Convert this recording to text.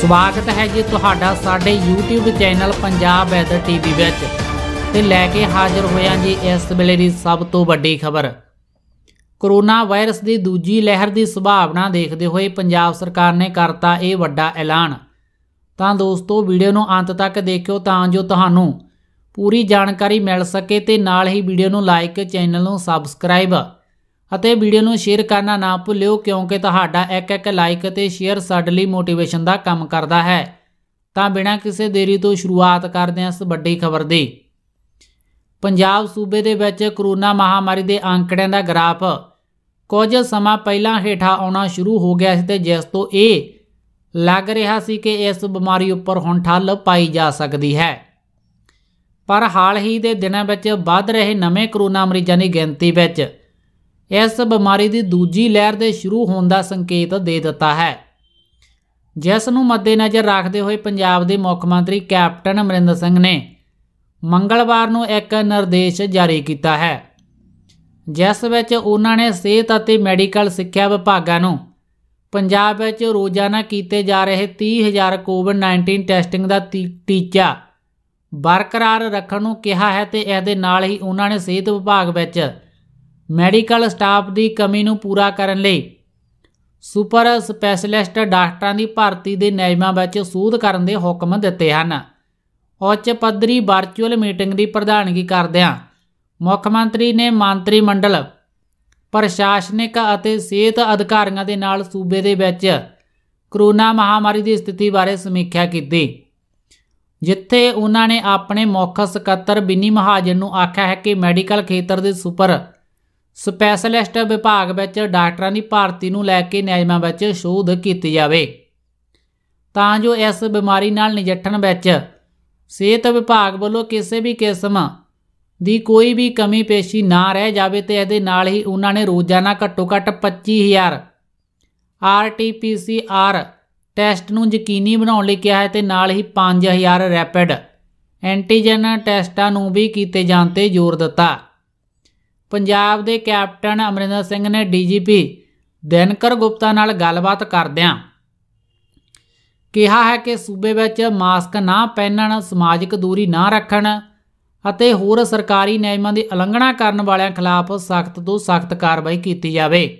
ਸਵਾਗਤ ਹੈ ਜੀ ਤੁਹਾਡਾ ਸਾਡੇ YouTube channel Punjab weather TV ਵਿੱਚ ਤੇ ਲੈ ਕੇ ਹਾਜ਼ਰ ਹੋਇਆ ਜੀ ਇਸ ਵੇਲੇ ਦੀ ਸਭ ਤੋਂ ਵੱਡੀ ਖਬਰ ਕੋਰੋਨਾ ਵਾਇਰਸ ਦੀ ਦੂਜੀ ਲਹਿਰ ਦੀ ਸੰਭਾਵਨਾ ਦੇਖਦੇ ਹੋਏ ਪੰਜਾਬ ਸਰਕਾਰ ਨੇ ਕਰਤਾ ਇਹ ਵੱਡਾ ਐਲਾਨ ਤਾਂ ਦੋਸਤੋ ਵੀਡੀਓ ਨੂੰ ਅੰਤ ਤੱਕ ਦੇਖਿਓ ਤਾਂ ਜੋ ਤੁਹਾਨੂੰ ਪੂਰੀ ਜਾਣਕਾਰੀ ਮਿਲ ਸਕੇ ਤੇ ਨਾਲ ਹੀ ਵੀਡੀਓ ਨੂੰ ਲਾਈਕ ਚੈਨਲ ਨੂੰ ਸਬਸਕ੍ਰਾਈਬ ਅਤੇ ਵੀਡੀਓ ਨੂੰ ਸ਼ੇਅਰ ਕਰਨਾ ਨਾ ਭੁੱਲਿਓ ਕਿਉਂਕਿ ਤੁਹਾਡਾ ਇੱਕ ਇੱਕ ਲਾਈਕ ਅਤੇ ਸ਼ੇਅਰ ਸਾਡੇ ਲਈ ਮੋਟੀਵੇਸ਼ਨ ਦਾ ਕੰਮ ਕਰਦਾ ਹੈ ਤਾਂ ਬਿਨਾਂ ਕਿਸੇ ਦੇਰੀ ਤੋਂ ਸ਼ੁਰੂਆਤ ਕਰਦੇ ਹਾਂ ਇਸ ਵੱਡੀ ਖਬਰ ਦੀ ਪੰਜਾਬ ਸੂਬੇ ਦੇ ਵਿੱਚ ਕਰੋਨਾ ਮਹਾਮਾਰੀ ਦੇ ਅੰਕੜਿਆਂ ਦਾ ਗ੍ਰਾਫ ਕੁਝ ਸਮਾਂ ਪਹਿਲਾਂ ਹੇਠਾਂ ਆਉਣਾ ਸ਼ੁਰੂ ਹੋ ਗਿਆ ਸੀ ਤੇ ਜਿਸ ਤੋਂ ਇਹ ਲੱਗ ਰਿਹਾ ਸੀ ਕਿ ਇਸ ਬਿਮਾਰੀ ਉੱਪਰ ਹੁਣ ਠੱਲ ਪਾਈ ਜਾ ਸਕਦੀ ਹੈ ਪਰ ਹਾਲ ਹੀ ਦੇ ਦਿਨਾਂ ਵਿੱਚ ਵੱਧ ਰਹੇ ਨਵੇਂ ਕਰੋਨਾ ਮਰੀਜ਼ਾਂ ਦੀ ਗਿਣਤੀ ਵਿੱਚ ਇਸ ਬਿਮਾਰੀ ਦੀ ਦੂਜੀ ਲਹਿਰ ਦੇ ਸ਼ੁਰੂ ਹੋਣ ਦਾ ਸੰਕੇਤ ਦੇ ਦਿੱਤਾ ਹੈ ਜਿਸ ਨੂੰ ਮੱਦੇਨਜ਼ਰ ਰੱਖਦੇ ਹੋਏ ਪੰਜਾਬ ਦੇ ਮੁੱਖ ਮੰਤਰੀ ਕੈਪਟਨ ਅਮਰਿੰਦਰ ਸਿੰਘ ਨੇ ਮੰਗਲਵਾਰ ਨੂੰ ਇੱਕ ਨਿਰਦੇਸ਼ ਜਾਰੀ ਕੀਤਾ ਹੈ ਜਿਸ ਵਿੱਚ ਉਹਨਾਂ ਨੇ ਸਿਹਤ ਅਤੇ ਮੈਡੀਕਲ ਸਿੱਖਿਆ ਵਿਭਾਗਾਂ ਨੂੰ ਪੰਜਾਬ ਵਿੱਚ ਰੋਜ਼ਾਨਾ ਕੀਤੇ ਜਾ ਰਹੇ 30000 ਕੋਵਿਡ-19 ਟੈਸਟਿੰਗ ਦਾ ਟੀਚਾ ਬਰਕਰਾਰ ਰੱਖਣ ਨੂੰ ਕਿਹਾ ਹੈ ਤੇ ਇਹਦੇ ਨਾਲ ਹੀ ਉਹਨਾਂ ਨੇ ਸਿਹਤ ਵਿਭਾਗ ਵਿੱਚ ਮੈਡੀਕਲ ਸਟਾਫ ਦੀ ਕਮੀ ਨੂੰ ਪੂਰਾ ਕਰਨ ਲਈ ਸੁਪਰ ਸਪੈਸ਼ਲਿਸਟ ਡਾਕਟਰਾਂ ਦੀ ਭਰਤੀ ਦੇ ਨਿਯਮਾਂ ਵਿੱਚ ਸੂਧ ਕਰਨ ਦੇ ਹੁਕਮ ਦਿੱਤੇ ਹਨ ਉੱਚ ਪੱਧਰੀ ਵਰਚੁਅਲ ਮੀਟਿੰਗ ਦੀ ਪ੍ਰਧਾਨਗੀ ਕਰਦਿਆਂ ਮੁੱਖ ਮੰਤਰੀ ਨੇ ਮੰਤਰੀ ਮੰਡਲ ਪ੍ਰਸ਼ਾਸਨਿਕ ਅਤੇ ਸਿਹਤ ਅਧਿਕਾਰੀਆਂ ਦੇ ਨਾਲ ਸੂਬੇ ਦੇ ਵਿੱਚ ਕਰੋਨਾ ਮਹਾਮਾਰੀ ਦੀ ਸਥਿਤੀ ਬਾਰੇ ਸਮੀਖਿਆ ਕੀਤੀ ਜਿੱਥੇ ਉਹਨਾਂ ਨੇ ਆਪਣੇ ਮੁੱਖ ਸਕੱਤਰ ਬਿਨੀ ਮਹਾਜਨ ਨੂੰ ਆਖਿਆ ਹੈ ਕਿ ਮੈਡੀਕਲ ਖੇਤਰ ਦੇ ਸੁਪਰ ਸਪੈਸ਼ਲਿਸਟ ਵਿਭਾਗ ਵਿੱਚ ਡਾਕਟਰਾਂ ਦੀ ਭਰਤੀ ਨੂੰ ਲੈ ਕੇ ਨਿਯਮਾਂ ਵਿੱਚ ਸ਼ੋਧ ਕੀਤੀ ਜਾਵੇ ਤਾਂ ਜੋ ਇਸ ਬਿਮਾਰੀ ਨਾਲ ਨਜਿੱਠਣ ਵਿੱਚ ਸਿਹਤ ਵਿਭਾਗ ਵੱਲੋਂ ਕਿਸੇ ਵੀ ਕਿਸਮ ਦੀ ਕੋਈ ਵੀ ਕਮੀ ਪੇਸ਼ੀ ਨਾ ਰਹਿ ਜਾਵੇ ਤੇ ਇਹਦੇ ਨਾਲ ਹੀ ਉਹਨਾਂ ਨੇ ਰੋਜ਼ਾਨਾ ਘੱਟੋ-ਘੱਟ 25000 ਆਰਟੀਪੀਸੀਆਰ ਟੈਸਟ ਨੂੰ ਯਕੀਨੀ ਬਣਾਉਣ ਲਈ ਕਿਹਾ ਹੈ ਤੇ ਨਾਲ ਹੀ 5000 ਰੈਪਿਡ ਐਂਟੀਜਨ ਟੈਸਟਾਂ ਨੂੰ ਵੀ ਕੀਤੇ ਜਾਣ ਤੇ ਜ਼ੋਰ ਦਿੱਤਾ ਪੰਜਾਬ ਦੇ ਕੈਪਟਨ ਅਮਰਿੰਦਰ ਸਿੰਘ ਨੇ ਡੀਜੀਪੀ ਦਿਨਕਰ ਗੁਪਤਾ ਨਾਲ ਗੱਲਬਾਤ ਕਰਦਿਆਂ ਕਿਹਾ ਹੈ ਕਿ ਸੂਬੇ ਵਿੱਚ ਮਾਸਕ ਨਾ ਪਹਿਨਣ ਸਮਾਜਿਕ ਦੂਰੀ ਨਾ ਰੱਖਣ ਅਤੇ ਹੋਰ ਸਰਕਾਰੀ ਨਿਯਮਾਂ ਦੀ ਉਲੰਘਣਾ ਕਰਨ ਵਾਲਿਆਂ ਖਿਲਾਫ ਸਖਤ ਤੋਂ ਸਖਤ ਕਾਰਵਾਈ ਕੀਤੀ ਜਾਵੇ